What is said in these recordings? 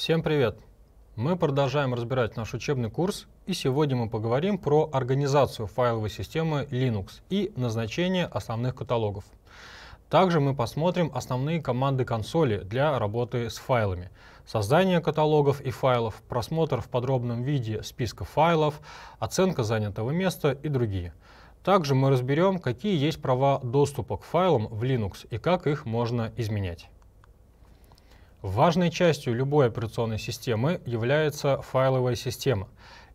Всем привет! Мы продолжаем разбирать наш учебный курс, и сегодня мы поговорим про организацию файловой системы Linux и назначение основных каталогов. Также мы посмотрим основные команды консоли для работы с файлами, создание каталогов и файлов, просмотр в подробном виде списка файлов, оценка занятого места и другие. Также мы разберем, какие есть права доступа к файлам в Linux и как их можно изменять. Важной частью любой операционной системы является файловая система.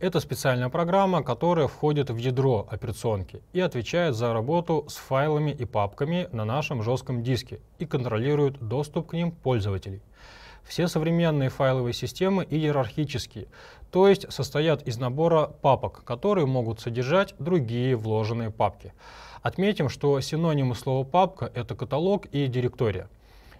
Это специальная программа, которая входит в ядро операционки и отвечает за работу с файлами и папками на нашем жестком диске и контролирует доступ к ним пользователей. Все современные файловые системы иерархические, то есть состоят из набора папок, которые могут содержать другие вложенные папки. Отметим, что синонимы слова «папка» — это каталог и директория —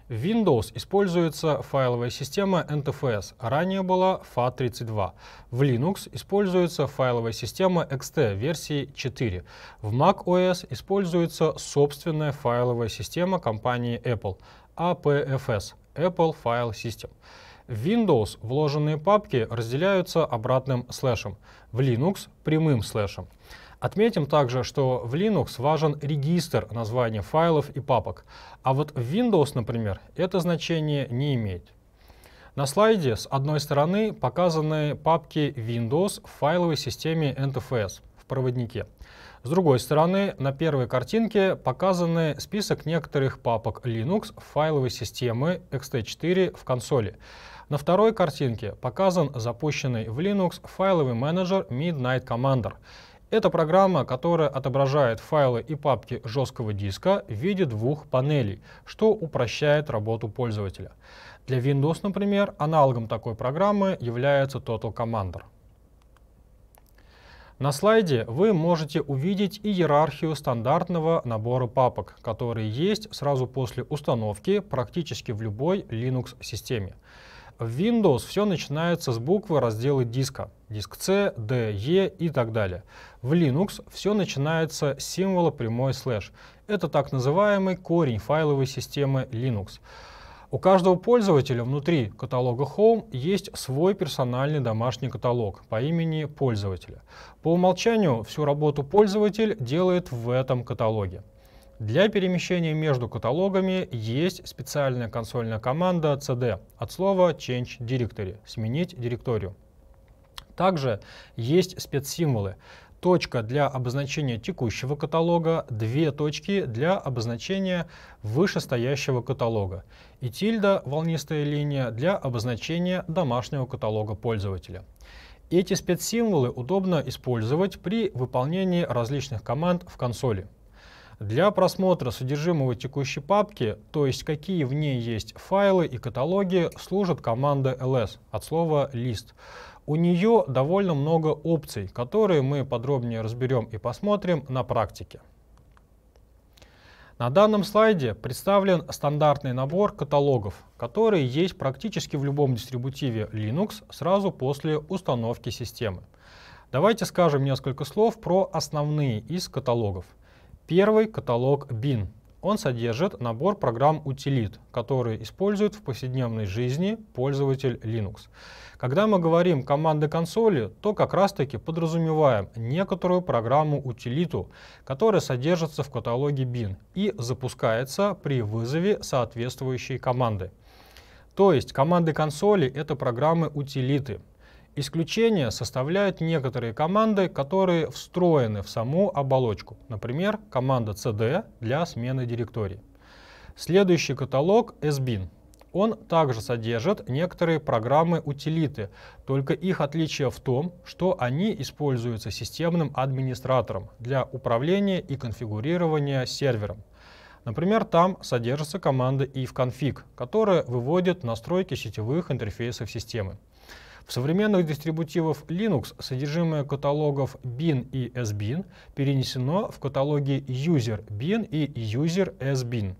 в Windows используется файловая система NTFS, а ранее была FAT32. В Linux используется файловая система XT версии 4. В Mac OS используется собственная файловая система компании Apple APFS а – Apple File System. В Windows вложенные папки разделяются обратным слэшем, в Linux – прямым слэшем. Отметим также, что в Linux важен регистр названия файлов и папок, а вот в Windows, например, это значение не имеет. На слайде с одной стороны показаны папки Windows в файловой системе NTFS в проводнике. С другой стороны, на первой картинке показаны список некоторых папок Linux файловой системы XT4 в консоли. На второй картинке показан запущенный в Linux файловый менеджер Midnight Commander — это программа, которая отображает файлы и папки жесткого диска в виде двух панелей, что упрощает работу пользователя. Для Windows, например, аналогом такой программы является Total Commander. На слайде вы можете увидеть иерархию стандартного набора папок, которые есть сразу после установки практически в любой Linux-системе. В Windows все начинается с буквы раздела диска. Диск C, D, E и так далее. В Linux все начинается с символа прямой слэш. Это так называемый корень файловой системы Linux. У каждого пользователя внутри каталога Home есть свой персональный домашний каталог по имени пользователя. По умолчанию всю работу пользователь делает в этом каталоге. Для перемещения между каталогами есть специальная консольная команда CD от слова Change Directory — сменить директорию. Также есть спецсимволы. Точка для обозначения текущего каталога, две точки для обозначения вышестоящего каталога и тильда, волнистая линия, для обозначения домашнего каталога пользователя. Эти спецсимволы удобно использовать при выполнении различных команд в консоли. Для просмотра содержимого текущей папки, то есть какие в ней есть файлы и каталоги, служит команда ls от слова «лист». У нее довольно много опций, которые мы подробнее разберем и посмотрим на практике. На данном слайде представлен стандартный набор каталогов, которые есть практически в любом дистрибутиве Linux сразу после установки системы. Давайте скажем несколько слов про основные из каталогов — Первый — каталог BIN. Он содержит набор программ утилит, которые использует в повседневной жизни пользователь Linux. Когда мы говорим «команды консоли», то как раз-таки подразумеваем некоторую программу-утилиту, которая содержится в каталоге BIN и запускается при вызове соответствующей команды. То есть команды консоли — это программы-утилиты, Исключение составляют некоторые команды, которые встроены в саму оболочку, например, команда CD для смены директории. Следующий каталог SBIN. Он также содержит некоторые программы-утилиты, только их отличие в том, что они используются системным администратором для управления и конфигурирования сервером. Например, там содержится команда ifconfig, которая выводит настройки сетевых интерфейсов системы. В современных дистрибутивах Linux содержимое каталогов bin и sbin перенесено в каталоги user bin и user sbin,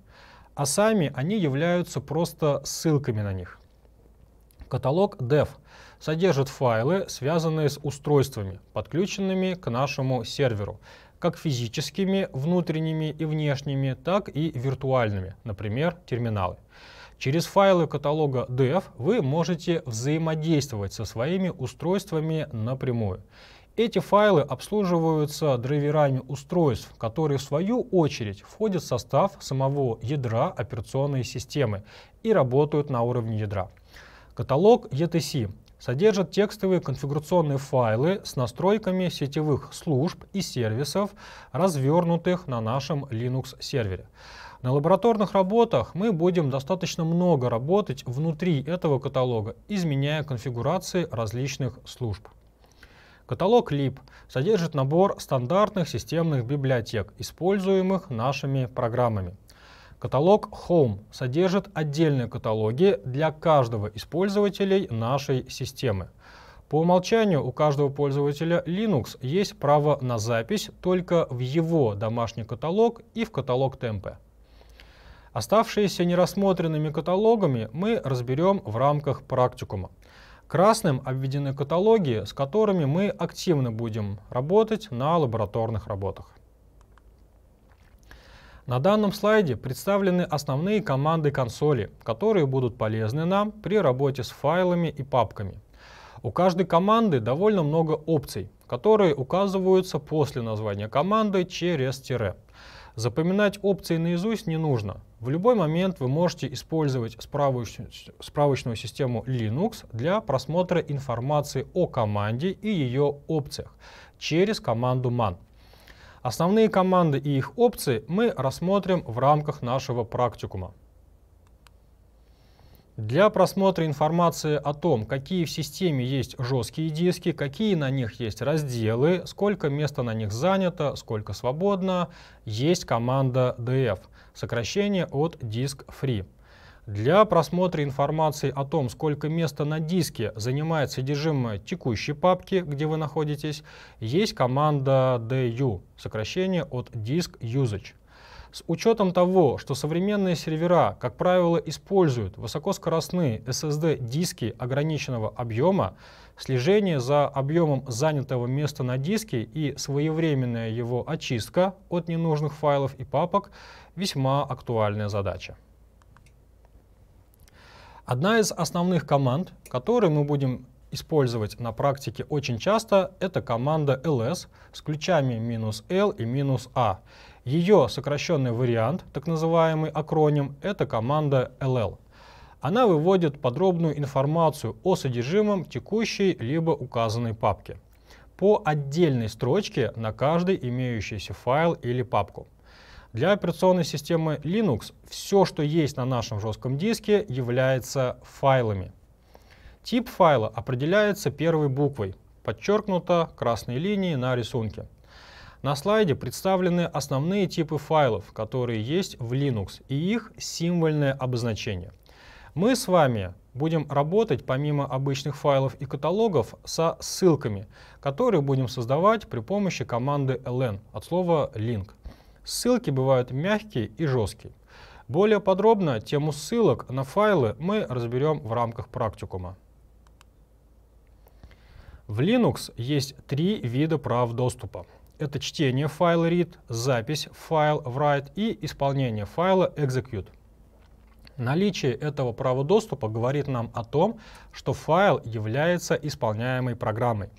а сами они являются просто ссылками на них. Каталог dev содержит файлы, связанные с устройствами, подключенными к нашему серверу, как физическими, внутренними и внешними, так и виртуальными, например, терминалы. Через файлы каталога DEV вы можете взаимодействовать со своими устройствами напрямую. Эти файлы обслуживаются драйверами устройств, которые в свою очередь входят в состав самого ядра операционной системы и работают на уровне ядра. Каталог ETC содержит текстовые конфигурационные файлы с настройками сетевых служб и сервисов, развернутых на нашем Linux сервере. На лабораторных работах мы будем достаточно много работать внутри этого каталога, изменяя конфигурации различных служб. Каталог LIB содержит набор стандартных системных библиотек, используемых нашими программами. Каталог Home содержит отдельные каталоги для каждого из пользователей нашей системы. По умолчанию у каждого пользователя Linux есть право на запись только в его домашний каталог и в каталог темпе. Оставшиеся нерассмотренными каталогами мы разберем в рамках практикума. Красным обведены каталоги, с которыми мы активно будем работать на лабораторных работах. На данном слайде представлены основные команды консоли, которые будут полезны нам при работе с файлами и папками. У каждой команды довольно много опций, которые указываются после названия команды через тире. Запоминать опции наизусть не нужно. В любой момент вы можете использовать справочную, справочную систему Linux для просмотра информации о команде и ее опциях через команду man. Основные команды и их опции мы рассмотрим в рамках нашего практикума. Для просмотра информации о том, какие в системе есть жесткие диски, какие на них есть разделы, сколько места на них занято, сколько свободно, есть команда DF, сокращение от Disk Free. Для просмотра информации о том, сколько места на диске занимает содержимое текущей папки, где вы находитесь, есть команда DU, сокращение от Disk Usage. С учетом того, что современные сервера, как правило, используют высокоскоростные SSD-диски ограниченного объема, слежение за объемом занятого места на диске и своевременная его очистка от ненужных файлов и папок – весьма актуальная задача. Одна из основных команд, которые мы будем использовать на практике очень часто, это команда ls с ключами минус "-l" и минус "-a". А. Ее сокращенный вариант, так называемый акроним, это команда ll. Она выводит подробную информацию о содержимом текущей либо указанной папки по отдельной строчке на каждый имеющийся файл или папку. Для операционной системы Linux все, что есть на нашем жестком диске, является файлами. Тип файла определяется первой буквой, подчеркнуто красной линией на рисунке. На слайде представлены основные типы файлов, которые есть в Linux, и их символьное обозначение. Мы с вами будем работать помимо обычных файлов и каталогов со ссылками, которые будем создавать при помощи команды ln от слова link. Ссылки бывают мягкие и жесткие. Более подробно тему ссылок на файлы мы разберем в рамках практикума. В Linux есть три вида прав доступа. Это чтение файла read, запись файл write и исполнение файла execute. Наличие этого права доступа говорит нам о том, что файл является исполняемой программой.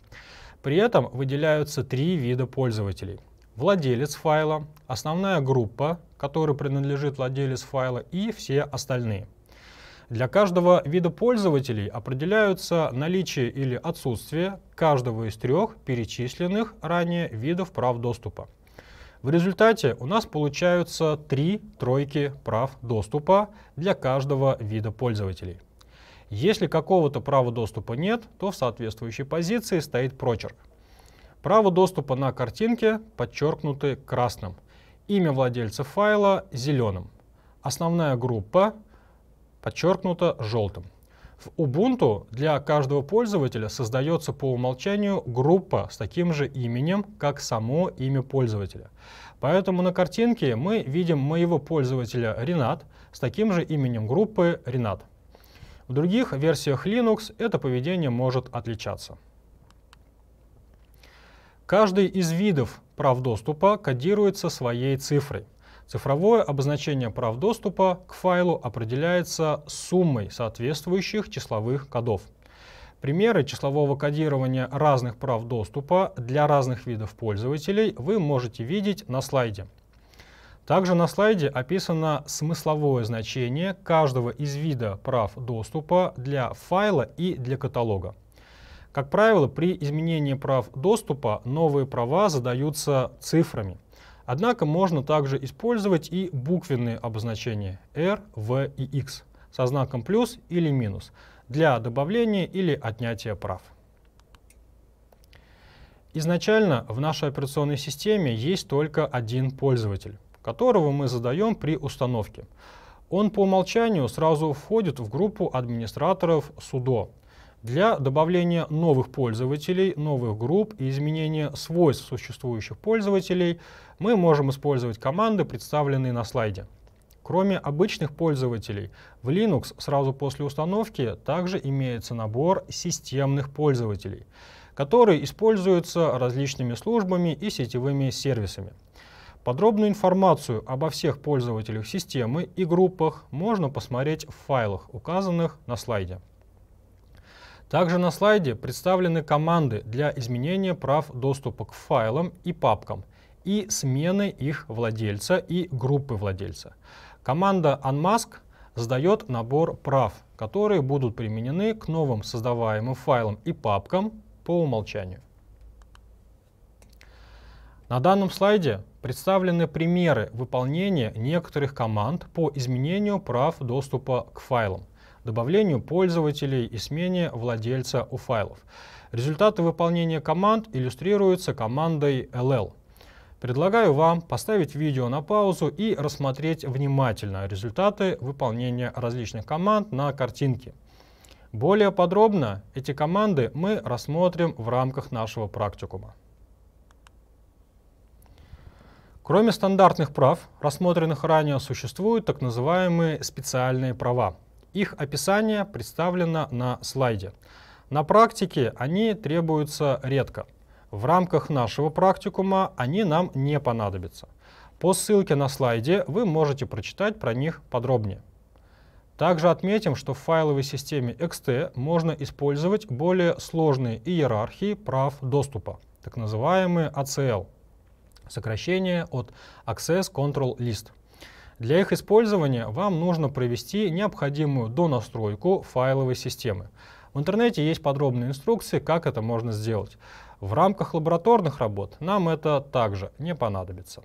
При этом выделяются три вида пользователей — владелец файла, основная группа, которой принадлежит владелец файла и все остальные. Для каждого вида пользователей определяются наличие или отсутствие каждого из трех перечисленных ранее видов прав доступа. В результате у нас получаются три тройки прав доступа для каждого вида пользователей. Если какого-то права доступа нет, то в соответствующей позиции стоит прочерк. Право доступа на картинки подчеркнуты красным. Имя владельца файла зеленым. Основная группа подчеркнута желтым. В Ubuntu для каждого пользователя создается по умолчанию группа с таким же именем, как само имя пользователя. Поэтому на картинке мы видим моего пользователя Ренат с таким же именем группы Ренат. В других версиях Linux это поведение может отличаться. Каждый из видов прав доступа кодируется своей цифрой. Цифровое обозначение прав доступа к файлу определяется суммой соответствующих числовых кодов. Примеры числового кодирования разных прав доступа для разных видов пользователей вы можете видеть на слайде. Также на слайде описано смысловое значение каждого из вида прав доступа для файла и для каталога. Как правило, при изменении прав доступа новые права задаются цифрами. Однако можно также использовать и буквенные обозначения R, V и X со знаком плюс или минус для добавления или отнятия прав. Изначально в нашей операционной системе есть только один пользователь, которого мы задаем при установке. Он по умолчанию сразу входит в группу администраторов СУДО, для добавления новых пользователей, новых групп и изменения свойств существующих пользователей мы можем использовать команды, представленные на слайде. Кроме обычных пользователей, в Linux сразу после установки также имеется набор системных пользователей, которые используются различными службами и сетевыми сервисами. Подробную информацию обо всех пользователях системы и группах можно посмотреть в файлах, указанных на слайде. Также на слайде представлены команды для изменения прав доступа к файлам и папкам и смены их владельца и группы владельца. Команда unmask сдает набор прав, которые будут применены к новым создаваемым файлам и папкам по умолчанию. На данном слайде представлены примеры выполнения некоторых команд по изменению прав доступа к файлам добавлению пользователей и смене владельца у файлов. Результаты выполнения команд иллюстрируются командой LL. Предлагаю вам поставить видео на паузу и рассмотреть внимательно результаты выполнения различных команд на картинке. Более подробно эти команды мы рассмотрим в рамках нашего практикума. Кроме стандартных прав, рассмотренных ранее, существуют так называемые специальные права. Их описание представлено на слайде. На практике они требуются редко. В рамках нашего практикума они нам не понадобятся. По ссылке на слайде вы можете прочитать про них подробнее. Также отметим, что в файловой системе XT можно использовать более сложные иерархии прав доступа, так называемые ACL, сокращение от Access Control List. Для их использования вам нужно провести необходимую донастройку файловой системы. В интернете есть подробные инструкции, как это можно сделать. В рамках лабораторных работ нам это также не понадобится.